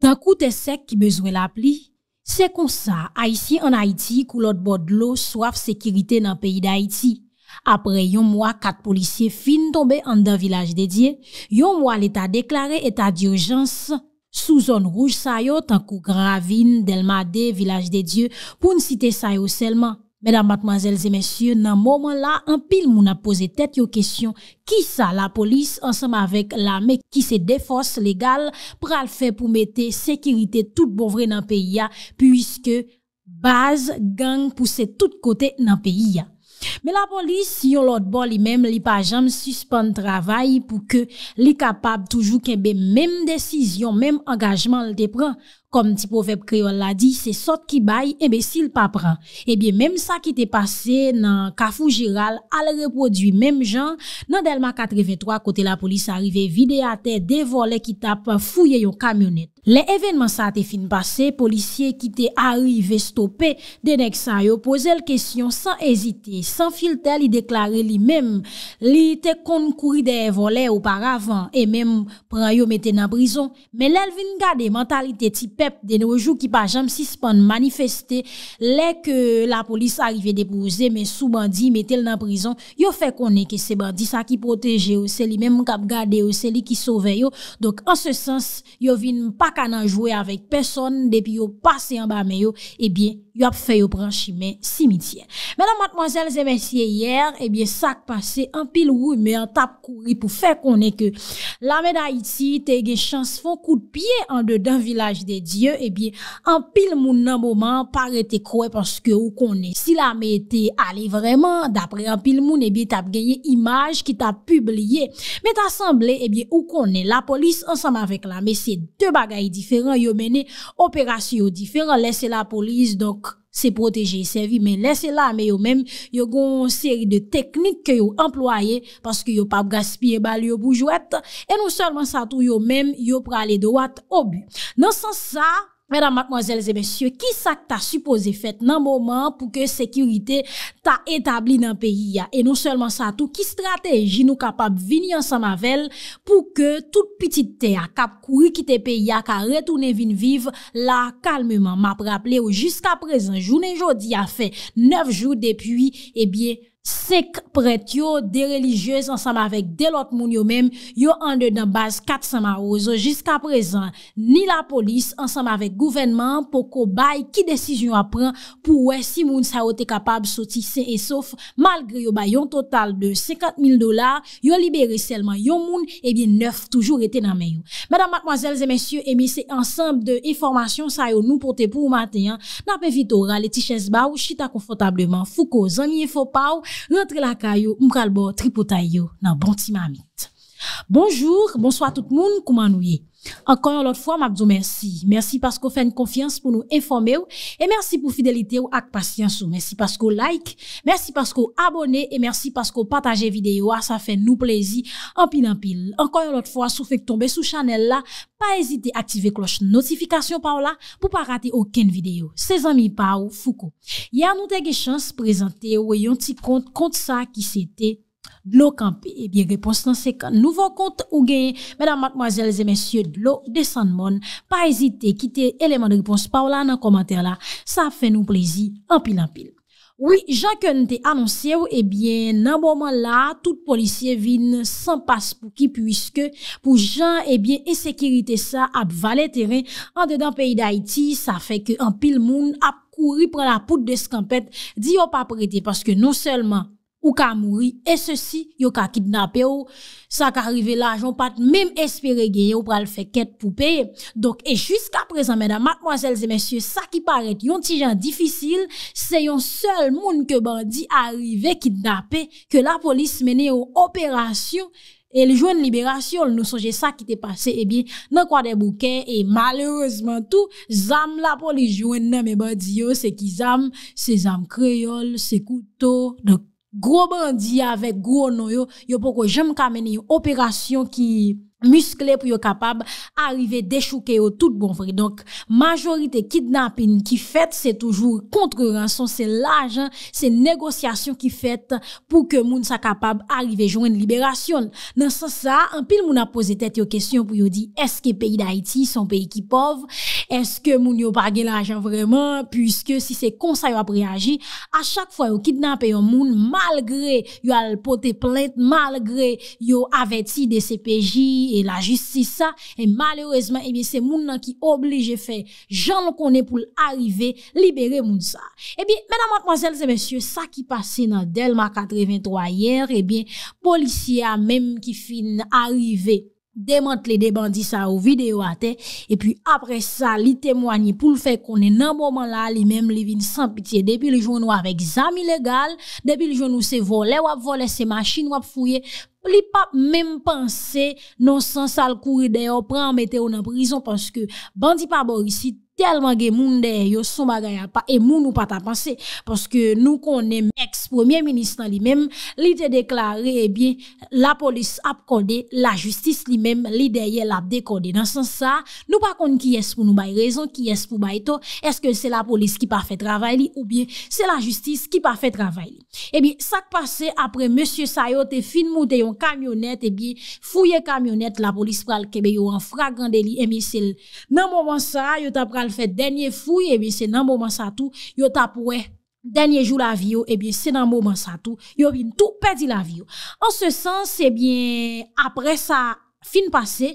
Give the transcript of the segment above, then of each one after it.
Takou te sek ki bezwen la pli, se kon sa, a yisi an Haiti kou lot bod lo swaf sekirite nan peyi d'Haiti. Apre yon mwa kat polisye fin tombe an dan Vilaj de Dye, yon mwa leta deklare eta di urjans sou zon ruj sayo takou Gravin, Delmade, Vilaj de Dye pou n site sayo selman. Mèdam matmazèl zè mèsyè, nan mòman la, an pil moun apose tèt yo kèsyon, ki sa la polis ansam avèk la mèk ki se defos legal pral fè pou mète sekirite tout bovre nan peyi ya, pwiske baz gang pwose tout kote nan peyi ya. Mè la polis yon lot bon li mèm li pa jam suspèn travay pou ke li kapab toujou kembe mèm desisyon, mèm angajman li te pran. Kom ti povep kriol la di, se sot ki bay, ebe eh si l pa pran. Ebyen, eh menm sa ki te pase nan Kafou Giral, al reproduy menm jan, nan Delma 83, kote la polis arive vide a te devole ki tap fouye yon kamyonet. Le evenman sa te fin pase, polisye ki te arrive stoppe, denek sa yo pose l kesyon san ezite, san filte li deklare li menm, li te kon kuri devole ou paravan, e menm pran yo mette nan brison. Men l el vin gade mentalite tip. pep dene oujou ki pa jam sispan manifesté, lè ke la polis arrivè depose, men souban di, metèl nan prizon, yo fè konè ki se bandi sa ki poteje yo, se li men mkab gade yo, se li ki sove yo, dok an se sens, yo vin pa kanan jwè avèk person, depi yo pase yon bame yo, ebyen yo ap fè yo pranchi men simidien. Mè nan matmozèl, zè mè siye yèr, ebyè sak pase an pil wou, mè an tap kouri pou fè konè ke lame d'Haïti te gen chans fon kout piye an de dan vilaj de Diyen, eh ebyè an pil moun nan mouman parete kouè ponske ou konè. Si lame te alè vreman, dapre an pil moun, ebyè eh tap genye imaj ki tap publie. Mè ta semblè, ebyè ou konè la polis ansam avèk la, mè se te bagay diferan, yo mène operasyon diferan, lè se la polis se proteje, se vi, men lese la, men yo men, yo gon seri de teknik ke yo employe, paske yo pa gaspye bal yo boujouet, e nou selman sa tou yo men, yo prale doat obi. Nan sens sa, Madame, mademoiselles et messieurs, qui ça que t'as supposé fait nan moment pou que sécurité t'as établi nan pays ya? Et non seulement ça, tout qui stratégie nous capable vignes en samavelle pou que toute petite terre qui a couru quitte pays ya, qui a retourné vine vive, la calmement m'a rappelé ou jusqu'à présent, je ne j'en dis à fait neuf jours depuis, eh bien... Sek pret yo, de religyez ansam avek delot moun yo mem Yo ande dan base 4 sama ozo Jiska prezan, ni la polis ansam avek gouvenman Poko bay ki desisyon apren Pou we si moun sa yo te kapab soti se e sof Malgre yo bay yon total de 50.000 dolar Yo libere selman yon moun, ebi eh 9 toujou rete nan men yo Madame, mademoiselles et messieurs, ebi se ansam de informasyon Sa yo nou pote pou ou maten Na pe vitora, le tiches ba ou, chita konfotableman Fou ko zan mi enfopawou Rantre lakay yo, mkal bo, tripotay yo, nan bonti mamit. Bonjour, bonsoit tout moun koumanouye. An kon yon lot fwa, mabzou mersi. Mersi paskou fèn konfians pou nou informe ou, e mersi pou fidelite ou ak pasyans ou. Mersi paskou like, mersi paskou abone, e mersi paskou pataje videyo a ah, sa fè nou plezi an pil an pil. An kon yon lot fwa, sou fèk tombe sou chanel la, pa ezite aktive kloche notifikasyon pa ou la, pou pa rate oken videyo. Se zami pa ou fuko. Ya nou tege chans prezante ou weyon ti pronte kont sa ki se te. Dlo kampe, e eh bie repons nan sekan nouvo kont ou gen, mèdam matmazèl zè mèsyè, dlo desan moun, pa ezite, kite eleman de repons pa ou la nan komantè la, sa fe eh nou plezi, an pil an pil. Oui, jan ke nte anonsye ou, e bie nan mouman la, tout policier vin san eh pas pou ki, pwiske pou jan e bie esekirite sa ap vale teren, an dedan peyi da Haiti, sa fe ke an pil moun, ap kouri pran la pout de skampet, di yo pa prete, paske nou selman, ou ka mouri, e se si, yo ka kidnapè ou, sa ka arrive la, joun pat mèm espere geye, ou pral fè ket poupe, donk, e jysk apresan, mèdam, matmoazèlze mèsyè, sa ki paret yon ti jan difisil, se yon sel moun ke bandi, arrive kidnapè, ke la polis mène ou operasyon, el joun liberasyon, nou sonje sa ki te pase, e bi, nan kwa de bouken, e malèrezman tou, zam la polis joun, nan mè bandi yo, se ki zam, se zam kreyol, se koutou, donk, Gro bandi avek gro ono yo, yo poko jem kameni yon operasyon ki... muskle pou yo kapab arive dechouke yo tout bonvri. Donk, majorite kidnapin ki fèt se toujou kontre rançon, se lajan, se negosyasyon ki fèt pou ke moun sa kapab arive joen liberasyon. Nansan sa, anpil moun a pose tèt yo kesyon pou yo di, eske peyi da Iti, son peyi ki pov, eske moun yo page lajan vremen, pwiske si se konsa yo apre aji, a chak fwa yo kidnap yo moun, malgre yo alpote plent, malgre yo aveti de CPJ, la justisa, e malourezman e eh bie se moun nan ki oblije fe jan konen pou l'arive libere moun sa. E eh bie, mena matmazelze mensyo, sa ki pase nan Delma 83 yer, e bie polisiya menm ki fin arrive, demante le debandi sa ou videyo ate, e pi apre sa, li temwani pou l'fe konen nan mouman la, li menm li vin san pitiye, depi li jounou avek zami legal, depi li jounou se vole wap vole se machine, wap fouye Li pa mèm panse non san sal koure deyo pran metè ou nan prizon panse ke bandi pa bor isi, telman gen moun de yo soma ganyan pa e moun ou pa ta panse, poske nou konen ex-premier ministran li men, li te deklare, e eh bi, la polis ap kode, la justis li men, li deye la dekode. Dansan sa, nou pa konen ki yes pou nou bay rezon, ki yes pou bay to, eske se la polis ki pa fe travay li, ou bi, se la justis ki pa fe travay li. E eh bi, sak pase apre M. Sayo te finmoute yon kamyonet, e eh bi, fouye kamyonet, la polis pral kebe yo an fragande li, e bi, se nan mouman sa, yo ta pral fè denye fouy e eh bi se nan mouman sa tou yo tap wè denye jou la vi yo e eh bi se nan mouman sa tou yo bi tout pedi la vi yo an se sens e eh bi apre sa fin pase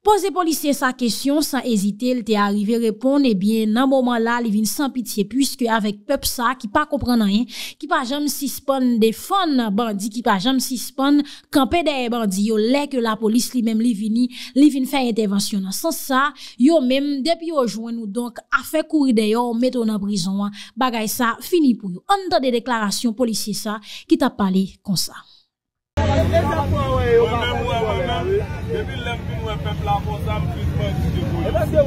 Poze polisye sa kesyon san ezite li te arrive repon ebyen nan mouman la li vin san pitiye pwiske avek pep sa ki pa kompren nanyen, ki pa jam si spon de fon bandi, ki pa jam si spon kampe de e bandi yo le ke la polis li men li vini li vin fey intervensyon nan san sa yo men depi yo jwen nou donk a fe kouri de yo meton nan prizon bagay sa fini pou yo an dan de deklarasyon polisye sa ki ta pale konsa Jou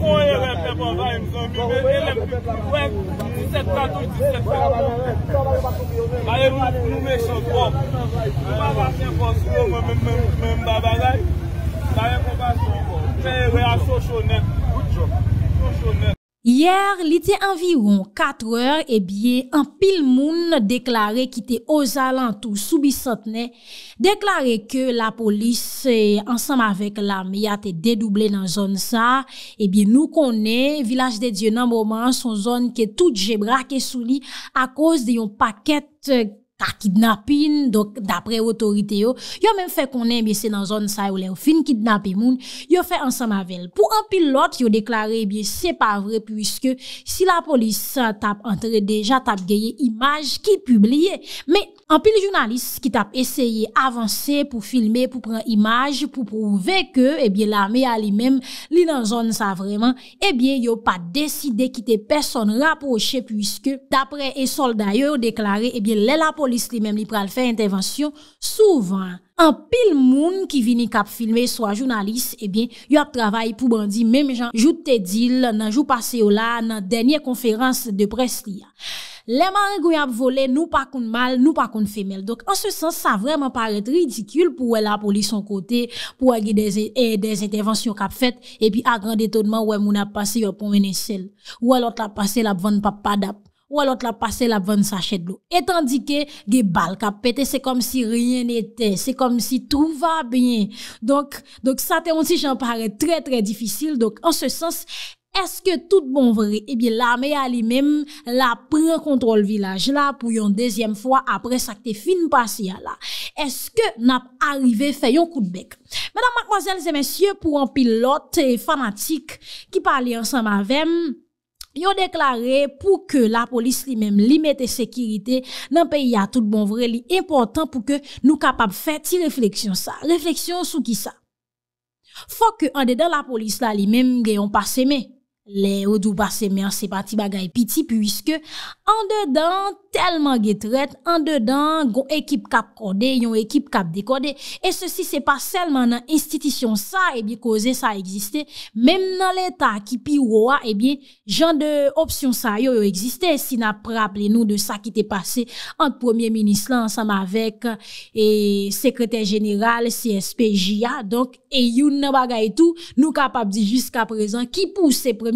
pou e we pepon vay mzon, bi me elem pepon, we 17 katoj 17 katoj. Daye nou me chok wap, nou wap akye foskou mwen mbaba vay, daye pou vay chok wap. Cheye we a sosyo net. Yer, li te environ 4 or, e bie, an pil moun deklare ki te oza lantou soubi sotne, deklare ke la polis e, ansam avek la miyate dedouble nan zon sa, e bie nou konen, vilaj de Diyonan moman son zon ke tout jebrake souli a koz de yon paket kwa. Ka kidnapin, dok dapre otorite yo, yo men fe konen, biye se nan zon sa yo le ou fin kidnapin moun, yo fe ansama vel. Po an pilot, yo deklare, biye se pa vre, pwiske si la polis tap entere, deja tap geye imaj ki publie, me, An pil jounalist ki tap eseye avanse pou filme, pou pran imaj, pou prouve ke, ebyen, eh la me a li mem li nan zon sa vreman, ebyen, eh yo pa deside ki te person rapoche pwiske, dapre e sol dayor deklare, ebyen, eh le la polis li mem li pral fe intervansyon souvan. An pil moun ki vini kap filme, so a jounalist, ebyen, yo ap travay pou bandi, meme jan jout te dil nan jout pase yo la nan denye konferans de presli ya. Le mare gwen ap vole nou pa koun mal, nou pa koun femel. Dok an se sens, sa vreman paret ridikul pou wè la poli son kote, pou wè gè dez intervensyon kap fet, epi a grand etonman wè moun ap pase yon pon enesel, wè lot ap pase la bvan papadap, wè lot ap pase la bvan sachet lo. Et an dike, gè bal kap pete, se kom si ryen ete, se kom si trouva benye. Dok sa temon si jen paret tre tre difisil, an se sens, Eske tout bon vre, ebi eh la me a li mem la pren kontrol vilaj la pou yon dezyem fwa apre sakte fin pasiya la. Eske nap arive fè yon koutbek? Madame, mademoiselles et messieurs, pou an pilote fanatik ki pali ansan ma vem, yon deklarè pou ke la polis li mem li mette sekirite nan pe yon tout bon vre li importan pou ke nou kapap fè ti refleksyon sa. Refleksyon sou ki sa? Fò ke an de den la polis la li mem geyon pas eme. le ou dou pase men, se pati bagay piti, pwiske, an dedan telman ge tret, an dedan ekip kap kode, yon ekip kap eh eh de kode, e sosi se pa selman nan institisyon sa, e bi koze sa eksiste, mem nan l'etat ki pi ou wa, e bi jan de opsyon sa yo yo eksiste si na praple nou de sa ki te pase an premier minis la ansam avek e eh, sekretèr geniral CSPJA, donk e yon nan bagay tou, nou kapab di jiska prezen, ki pou se prem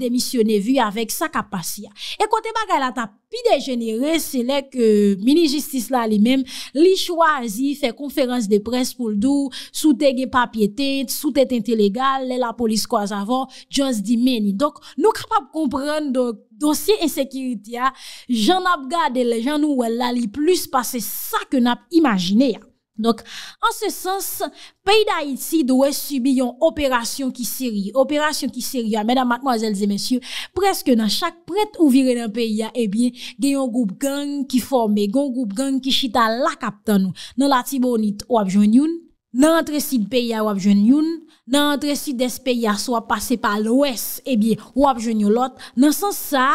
demisyonè vu avèk sa kapasy ya. E kote bagay la tap pi dejenere, se lèk mini-justis la li mèm, li chwazi fè konferans de pres pou l'dou, sou tè gè papye tèt, sou tèt ente legal, lè la polis kwa zavon, jans di meni. Dok nou krapap kompren dosye insekiriti ya, jan ap gade le jan nou wèl la li plus pasè sa ke nap imajine ya. En se sens, peyi da iti dowe subi yon operasyon ki siri. Operasyon ah, ki siri ya, mena matmoazelze mensyou, preske nan chak pret ouvire nan peyi ya, ah, ebyen eh gen yon goup gang ki forme, gen yon goup gang ki chita la kapta nou nan la tibounit ou apjwen yon. Nan antresid peya wap jwen yon, nan antresid des peya swa pase pal wes, ebi wap jwen yon lot, nan sens sa,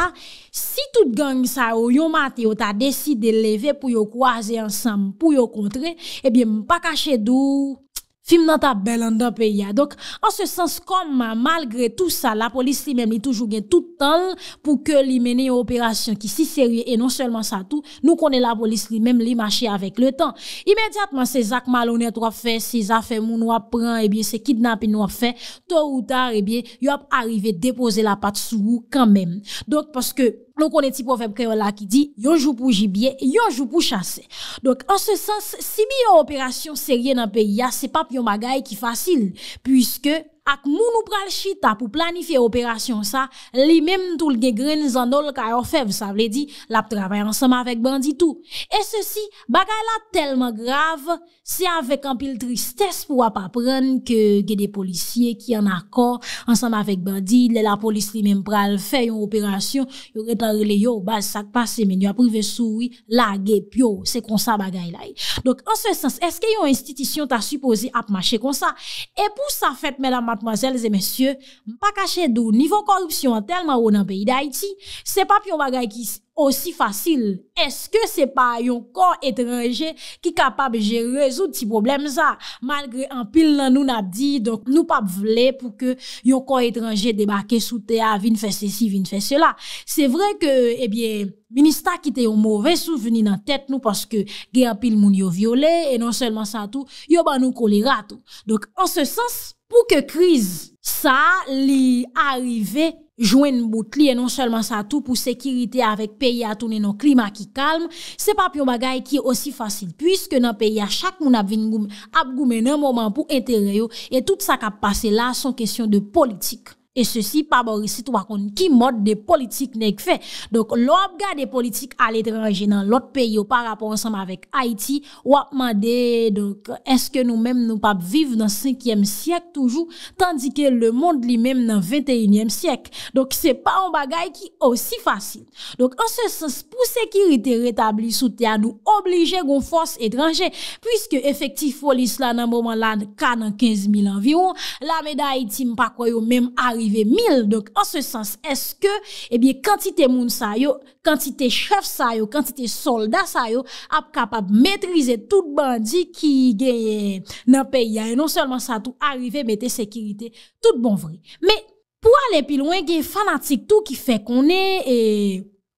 si tout gang sa ou yon mati ou ta desi de leve pou yo kwaze ansam pou yo kontre, ebi mpa kache dou... Fim nan ta bel an do pe ya. Dok, an se sens kom, malgre tout sa, la polis li men li toujou gen tout tan pou ke li meni yon operasyon ki si serye, e non selman sa tou, nou konen la polis li men li machi avek le tan. Imediatman, se Zak Malonet wap fe, se Zak Femou nou ap pren, e bie se Kidnap in wap fe, to ou tar, e bie, yop arrive depose la pat sou kan men. Dok, paske... Nou kon eti profèm kè yon la ki di, yon jou pou jibye, yon jou pou chase. Donk, an se sens, si mi yon operasyon serye nan peyi ya, se pap yon magay ki fasil, pwiske... ak moun ou pral chita pou planifiye operasyon sa, li menm toul ge gren zanol ka yo fev, sa vle di la p travay ansama vek bandi tou. E se si, bagay la telman grav, se avek anpil tristes pou ap apren ke ge de polisye ki an akor ansama vek bandi, le la polis li menm pral fe yon operasyon, yon retar le yo basak pase men yon aprive soui la ge pyo, se konsa bagay la e. Donk anse sens, eske yon institisyon ta supose ap mache konsa? E pou sa fet menan ma pou masele zemesye, mpa kache dou nivou korupsyon an telman ou nan peyi d'Aiti, se pap yon bagay ki se Osi fasil, eske se pa yon kon etranje ki kapab je rezout ti problem za? Malgre an pil nan nou na di, donk nou pap vle pou ke yon kon etranje debake sou te a vin fese si, vin fese la. Se vre ke, ebyen, ministak ite yon mouve sou veni nan tet nou, paske gen an pil moun yo viole, e non selman sa tou, yo ban nou kolera tou. Donk, an se sens, pou ke kriz sa li arive, Jouen mboute li e non selman sa tou pou sekirite avèk peyi atounen nou klima ki kalm, se pap yon bagay ki osi fasil pwiske nan peyi a chak moun ap vingoum ap goumen nan mouman pou entereyo e tout sa kap pase la son kesyon de politik. E se si pa borisi tou wakon ki mod de politik nek fe. Donk lop ga de politik al etranje nan lot peyo pa rapon ansanm avek Haiti, wap made, donk eske nou mem nou pap vive nan 5e siyek toujou, tandike le mond li mem nan 21e siyek. Donk se pa ou bagay ki osi fasil. Donk anse sens pou sekirite retabli soute ya nou oblije goun fos etranje, pwiske efektif folis la nan mouman lan ka nan 15 mil anviron, la me da Haiti mpa koyo mem ari En se sens, eske kantite eh moun sa yo, kantite chef sa yo, kantite soldat sa yo ap kapap metrize tout bandi ki genye nan peyi. Non selman sa tou arrive, mette sekirite tout bonvri. Me pou ale pi loin genye fanatik tou ki fe konen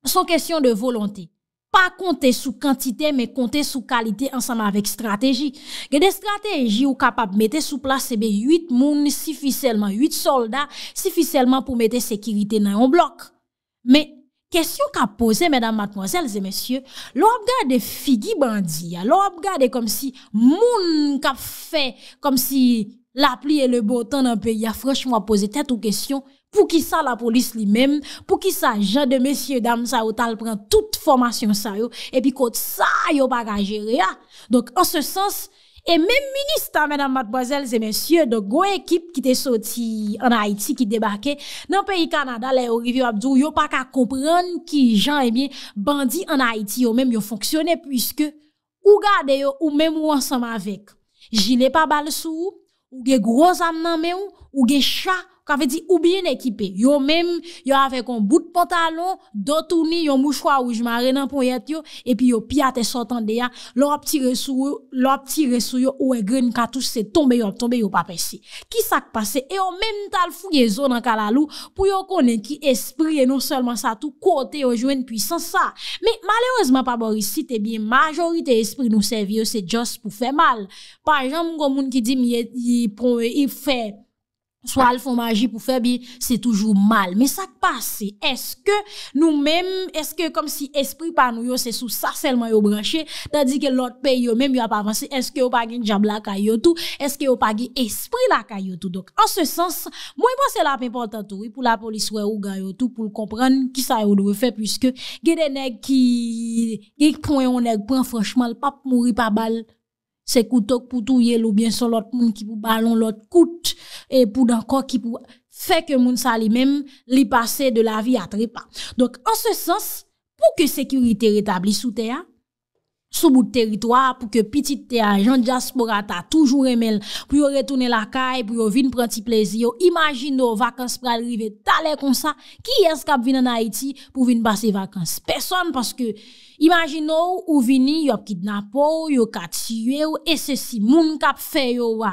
son kesyon de volonti. Pa konte sou kantite, me konte sou kalite ansama vek strateji. Ge de strateji ou kapap mette sou place be 8 moun, sifiselman 8 soldat, sifiselman pou mette sekirite nan yon blok. Me, kesyon ka pose, medan matnoazelze, mesye, lo ap gade figi bandiya, lo ap gade kom si moun kap fe, kom si la pli e le botan anpe ya frosh, mwa pose tet ou kesyon, pou ki sa la polis li menm, pou ki sa jan de mesye dam sa ou tal pren tout formasyon sa yo, epi kote sa yo pa ka jere ya. Donk an se sens, e menm minister menm Matboazel ze mesye, donk go ekip ki te soti an Haiti ki te debake, nan peyi Kanada, le Orifio Abdou, yo pa ka kompran ki jan e mi, bandi an Haiti yo menm yo fonksyone, pwiske ou gade yo, ou menm ou ansam avek. Jile pa bal sou, ou gen groz am nan menm, ou gen chwa, ka ve di oubyen ekipè. Yo mèm, yo avè kon bout potalon, do touni, yo mouchwa oujman renan pon yet yo, epi yo piyate sotan de ya, lò pti resou yo ou e gren katou, se tombe yo, tombe yo papè si. Ki sak pase? E yo mèm tal fougè zo nan kalalou, pou yo konen ki esprè e non selman sa tout, kote yo jwen pwisan sa. Me, maleozman pa borisi, te biye majorite esprè nou servye yo se joss pou fè mal. Parjèm, kon moun ki di miye, yi pon, yi fè, Swal fomaji pou febi, se toujou mal. Me sak pase, eske nou men, eske kom si espri pa nou yo, se sou sa selman yo branche, ta di ke lot pe yo men, yo ap avanse, eske yo pa gen jamb la ka yo tou, eske yo pa gen espri la ka yo tou. En se sens, mwen mwen se la pe importan tou, pou la poliswe ou ga yo tou, pou l kompran ki sa yo dwe fe, pwiske gen den neg ki, gen kwen yon neg pren fwanchman, l pap mouri pa bal. Se koutok pou touye loubyen son lot moun ki pou balon lot kout, e pou dan kò ki pou fè ke moun sa li mèm li pase de la vi a trepa. Donk an se sens, pou ke sekurite retabli sou teya, sou bout teritwa pou ke pitite te a jan diaspora ta toujou remel pou yo retounen la ka e pou yo vin pranti plezi yo. Imagin nou vakans pralrive talè kon sa, ki es kap vin an Haiti pou vin basi vakans? Peson, paske, imagin nou ou vini, yo ap kidnapou, yo katiyou, e se si moun kap fe yo wa.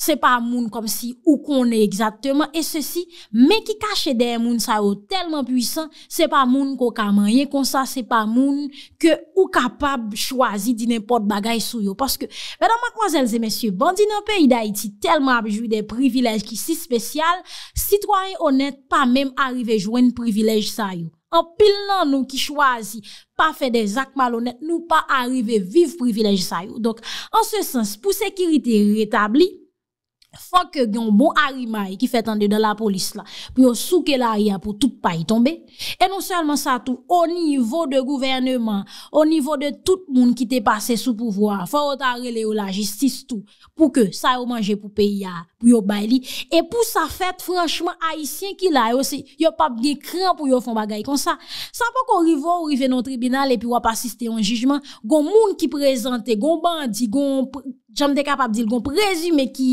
se pa moun kom si ou konè egzatèman, e se si, mè ki kache den moun sa yo telman pwisan, se pa moun ko kamanyè, kon sa se pa moun ke ou kapab chwazi di nepot bagay sou yo. Paske, mèdama, kwa zèlze, mèsyè, bandi nan peyi da iti telman apjou de privilèj ki si spèsyal, sitwany onèt pa mèm arrive jwen privilèj sa yo. An pil nan nou ki chwazi, pa fè de zak malonèt, nou pa arrive viv privilèj sa yo. Donk, an se sens, pou sekiriti retabli, Fok gen bon ari may ki fet an de de la polis la, pou yo souke la ari ya pou tout pa yi tombe. E non selman sa tou, o nivou de gouvernement, o nivou de tout moun ki te pase sou pouvoa, fawot a rele ou la jistis tou, pou ke sa yo manje pou peyi ya, pou yo bay li, e pou sa fet franchman aisyen ki la, yo pap ge kren pou yo fon bagay kon sa. Sa pou kon rivo ou rive nou tribunal, epi wap asiste yon jijman, gon moun ki prezante, gon bandi, gon... Jom de kapap dil gon prezime ki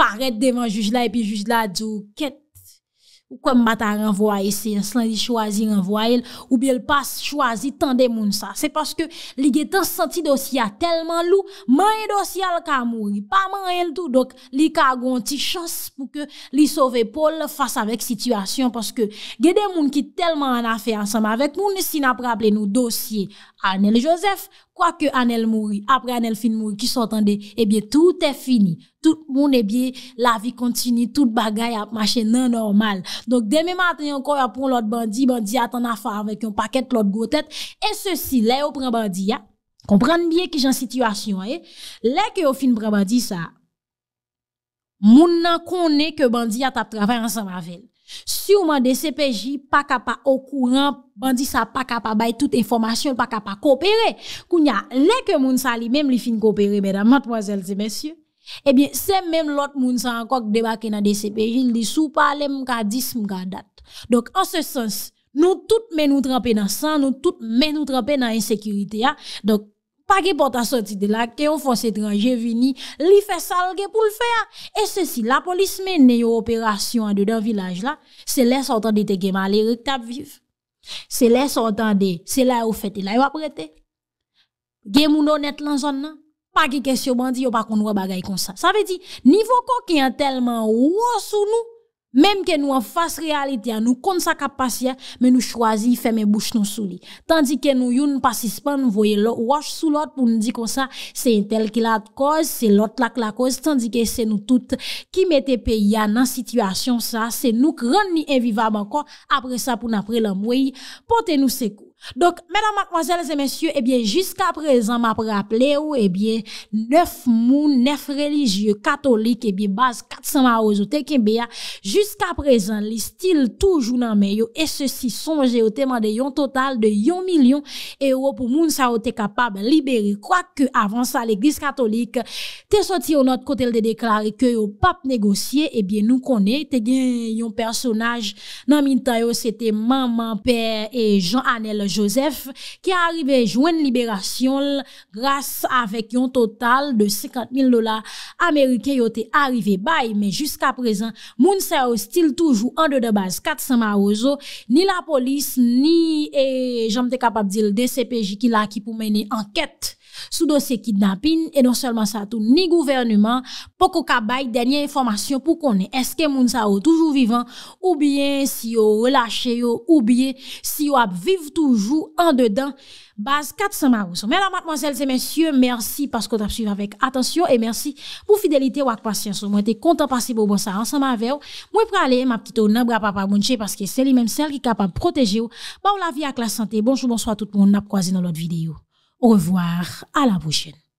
paret devan jujla epi jujla djou ket ou kwa mbata renvoye se yon slan di chwazi renvoye el ou bi el pas chwazi tan de moun sa. Se paske li ge tan santi dosya telman lou, manye dosya al ka moun, pa manye l tou, dok li ka gon ti chans pou ke li sove pol fasa vek situasyon. Paske ge de moun ki telman an afe ansam avek moun si na praple nou dosye Anel Joseph. Kwa ke anel mouri, apre anel fin mouri, ki sotande, ebye eh tout e fini. Tout moun ebye la vi kontini, tout bagay ap machin non nan normal. Donk deme maten yon kor apon lot bandi, bandi atan afa avek yon paket klot gotet. E se si, le yo pran bandi ya, kompran miye ki jan situasyon e, le ke yo fin pran bandi sa, moun nan kone ke bandi atap trabay ansan mavel. Sûrement des CPJ pas capable au courant, bandit ça pas capable bail toute information, pas capable coopérer. Kounya, les que moun sa li même li fin coopérer mesdames, mademoiselles et messieurs. Eh bien, c'est même l'autre moun sa encore débarqué dans des CPJ, il dit sous parler m'ka 10 m'ka date. Donc en ce sens, nous toutes mais nous tremper dans ça nous toutes mais nous tremper dans insécurité hein. Donc Pa ki pot a soti de la, ke yon fons etranje vini, li fe salge pou l fe a. E se si la polis men ne yo operasyon an de dan vilaj la, se les sotan de te keman le rik tap viv. Se les sotan de, se la ou fete la yo aprete. Ge mouno net lan zon nan. Pa ki kesyo bandi yo pa konwa bagay kon sa. Sa ve di, nivou kok yon telman wosou nou. Mem ke nou an fase realite an nou, kon sa kapasyen, men nou chwazi feme bouch non sou li. Tandike nou yon pasispan nou voye lò wòch sou lòt pou nou di kon sa, se yon tel ki lòt koz, se lòt lòt la koz. Tandike se nou tout ki mette pe ya nan situasyon sa, se nou kran ni evivab an kon, apre sa pou napre lòm wey, pote nou sekou. Donc, mesdames, mademoiselles et messieurs Eh bien, jusqu'à présent, m'a prap lè ou Eh bien, neuf moun, neuf religieux Katolik, eh bien, base Katzama ozote kembè ya Jusk'à présent, li stil toujou nan meyo E se si sonje ou teman de yon total De yon milyon E ou pou moun sa ou te kapab liberi Kwa ke avansa l'Eglise Katolik Te soti ou not kote l de deklare Ke yo pap negosye, eh bien, nou kone Te gen yon personaj Nan min ta yo, se te maman Per e jan anel Joseph ki a arrive jwen liberasyon Gras avek yon total De 50.000 dola Amerike yote arrive bay Men jusqu aprezen moun se o stil Toujou an de de base 4 sama ozo Ni la polis ni Jom te kapab dil DCPJ Ki la ki pou mene anket Soudo se kidnapin, e non selman sa tou ni gouvernman, poko kabay denye informasyon pou konen. Eske moun sa ou toujou vivan, oubyen si yo lache yo, oubyen si yo ap viv toujou an dedan. Baz katsama ouso. Mè la mat mansel se mèsyon, mèrsi paskot ap suyve avèk. Atensyon, mèrsi pou fidelite wak pasyanson. Mwen te kontan pasi pou moun sa ansama avèw. Mwen pre ale, map titou nan bra pa pa mounche, paske seli mèm sel ki kapan proteje yo. Ba ou la vi ak la santè. Bonjou, bonsoit tout moun, nap kwa zi nan lot videyo. Au revoir, à la prochaine.